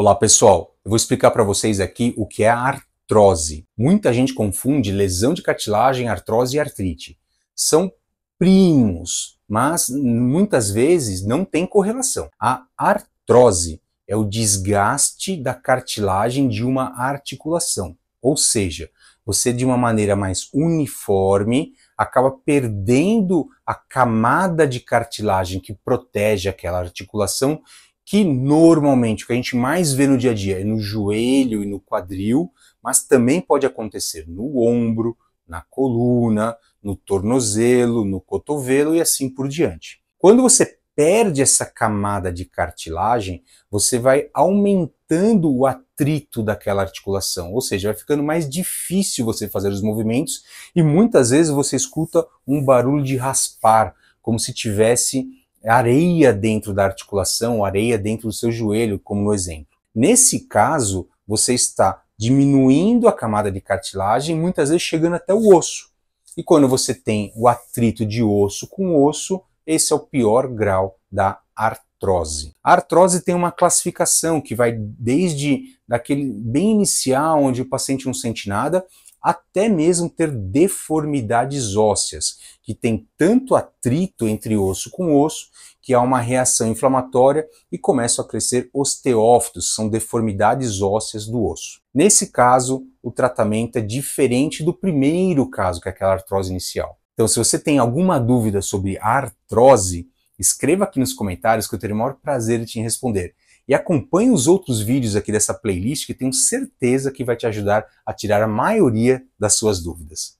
Olá pessoal, eu vou explicar para vocês aqui o que é a artrose. Muita gente confunde lesão de cartilagem, artrose e artrite. São primos, mas muitas vezes não tem correlação. A artrose é o desgaste da cartilagem de uma articulação, ou seja, você de uma maneira mais uniforme acaba perdendo a camada de cartilagem que protege aquela articulação que normalmente o que a gente mais vê no dia a dia é no joelho e no quadril, mas também pode acontecer no ombro, na coluna, no tornozelo, no cotovelo e assim por diante. Quando você perde essa camada de cartilagem, você vai aumentando o atrito daquela articulação, ou seja, vai ficando mais difícil você fazer os movimentos e muitas vezes você escuta um barulho de raspar, como se tivesse areia dentro da articulação, areia dentro do seu joelho, como no exemplo. Nesse caso, você está diminuindo a camada de cartilagem, muitas vezes chegando até o osso. E quando você tem o atrito de osso com osso, esse é o pior grau da artrose. A artrose tem uma classificação que vai desde daquele bem inicial, onde o paciente não sente nada, até mesmo ter deformidades ósseas, que tem tanto atrito entre osso com osso, que há uma reação inflamatória e começam a crescer osteófitos, são deformidades ósseas do osso. Nesse caso, o tratamento é diferente do primeiro caso, que é aquela artrose inicial. Então, se você tem alguma dúvida sobre artrose, escreva aqui nos comentários que eu terei o maior prazer de te responder e acompanhe os outros vídeos aqui dessa playlist que tenho certeza que vai te ajudar a tirar a maioria das suas dúvidas.